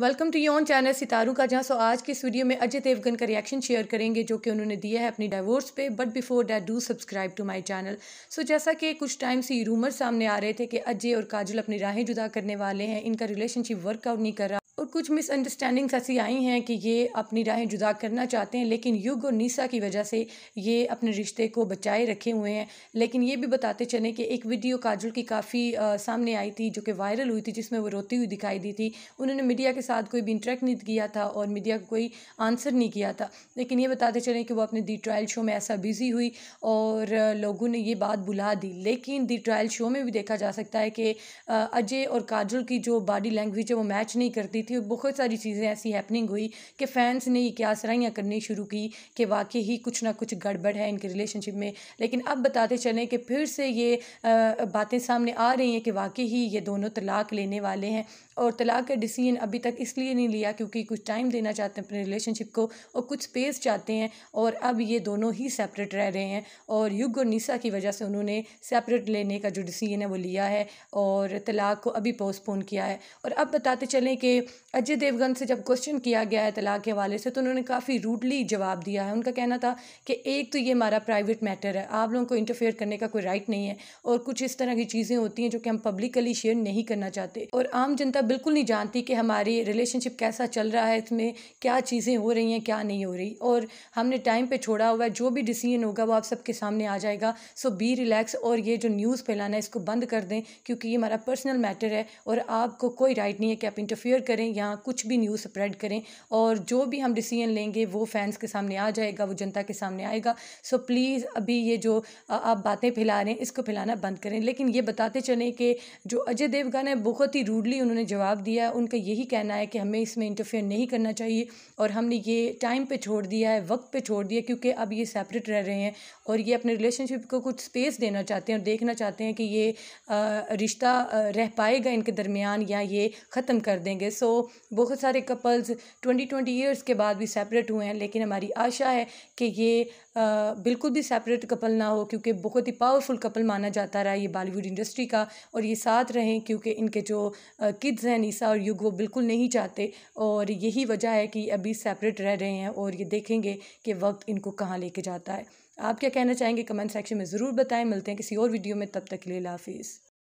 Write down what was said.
welcome to your channel सितारू का जहाँ सो आज की इस वीडियो में अजय देवगन का रिएक्शन शेयर करेंगे जो कि उन्होंने दिया है अपनी डाइवोर्स पे but before that do subscribe to my channel so जैसा कि कुछ टाइम से रूमर सामने आ रहे थे कि अजय और काजल अपनी राहें जुदा करने वाले हैं इनका रिलेशनशिप वर्कआउट नहीं कर रहा और कुछ मिसअंडरस्टैंडिंग्स ऐसी आई हैं कि ये अपनी राहें जुदा करना चाहते हैं लेकिन युग और नीसा की वजह से ये अपने रिश्ते को बचाए रखे हुए हैं लेकिन ये भी बताते चलें कि एक वीडियो काजल की काफ़ी सामने आई थी जो कि वायरल हुई थी जिसमें वो रोती हुई दिखाई दी थी उन्होंने मीडिया के साथ कोई भी इंटरेक्ट नहीं किया था और मीडिया को कोई आंसर नहीं किया था लेकिन ये बताते चलें कि वो अपने दी ट्रायल शो में ऐसा बिज़ी हुई और लोगों ने ये बात बुला दी लेकिन दी ट्रायल शो में भी देखा जा सकता है कि अजय और काजल की जो बॉडी लैंग्वेज है वो मैच नहीं करती थी क्योंकि बहुत सारी चीज़ें ऐसी हैपनिंग हुई कि फ़ैन्स ने ये क्या सराइयाँ करनी शुरू की कि वाकई ही कुछ ना कुछ गड़बड़ है इनके रिलेशनशिप में लेकिन अब बताते चलें कि फिर से ये बातें सामने आ रही हैं कि वाकई ही ये दोनों तलाक लेने वाले हैं और तलाक का डिसीजन अभी तक इसलिए नहीं लिया क्योंकि कुछ टाइम देना चाहते हैं अपने रिलेशनशिप को और कुछ स्पेस चाहते हैं और अब ये दोनों ही सेपरेट रह रहे हैं और युग और निशा की वजह से उन्होंने सेपरेट लेने का जो डिसीजन है वो लिया है और तलाक को अभी पोस्टपोन किया है और अब बताते चलें कि अजय देवगन से जब क्वेश्चन किया गया है तलाक के हवाले से तो उन्होंने काफ़ी रूडली जवाब दिया है उनका कहना था कि एक तो ये हमारा प्राइवेट मैटर है आप लोगों को इंटरफेयर करने का कोई राइट नहीं है और कुछ इस तरह की चीज़ें होती हैं जो कि हम पब्लिकली शेयर नहीं करना चाहते और आम जनता बिल्कुल नहीं जानती कि हमारी रिलेशनशिप कैसा चल रहा है इसमें क्या चीज़ें हो रही हैं क्या नहीं हो रही और हमने टाइम पर छोड़ा हुआ है जो भी डिसीजन होगा वो आप सबके सामने आ जाएगा सो बी रिलैक्स और ये जो न्यूज़ फैलाना है इसको बंद कर दें क्योंकि ये हमारा पर्सनल मैटर है और आपको कोई राइट नहीं है कि आप इंटरफेयर करें या कुछ भी न्यूज़ स्प्रेड करें और जो भी हम डिसीजन लेंगे वो फैंस के सामने आ जाएगा वो जनता के सामने आएगा सो प्लीज़ अभी ये जो आप बातें फैला रहे हैं इसको फैलाना बंद करें लेकिन ये बताते चलें कि जो अजय देवगन है बहुत ही रूडली उन्होंने जवाब दिया उनका यही कहना है कि हमें इसमें इंटरफेयर नहीं करना चाहिए और हमने ये टाइम पर छोड़ दिया है वक्त पर छोड़ दिया क्योंकि अब ये सेपरेट रह रहे हैं और ये अपने रिलेशनशिप को कुछ स्पेस देना चाहते हैं और देखना चाहते हैं कि ये रिश्ता रह पाएगा इनके दरमियान या ये ख़त्म कर देंगे सो बहुत सारे कपल्स ट्वेंटी ट्वेंटी ईयर्स के बाद भी सेपरेट हुए हैं लेकिन हमारी आशा है कि ये आ, बिल्कुल भी सेपरेट कपल ना हो क्योंकि बहुत ही पावरफुल कपल माना जाता रहा ये बॉलीवुड इंडस्ट्री का और ये साथ रहें क्योंकि इनके जो किड्स हैं निशा और युग वो बिल्कुल नहीं चाहते और यही वजह है कि अभी सेपरेट रह रहे हैं और ये देखेंगे कि वक्त इनको कहाँ लेके जाता है आप क्या कहना चाहेंगे कमेंट सेक्शन में ज़रूर बताएं मिलते हैं किसी और वीडियो में तब तक के लिए हाफिज़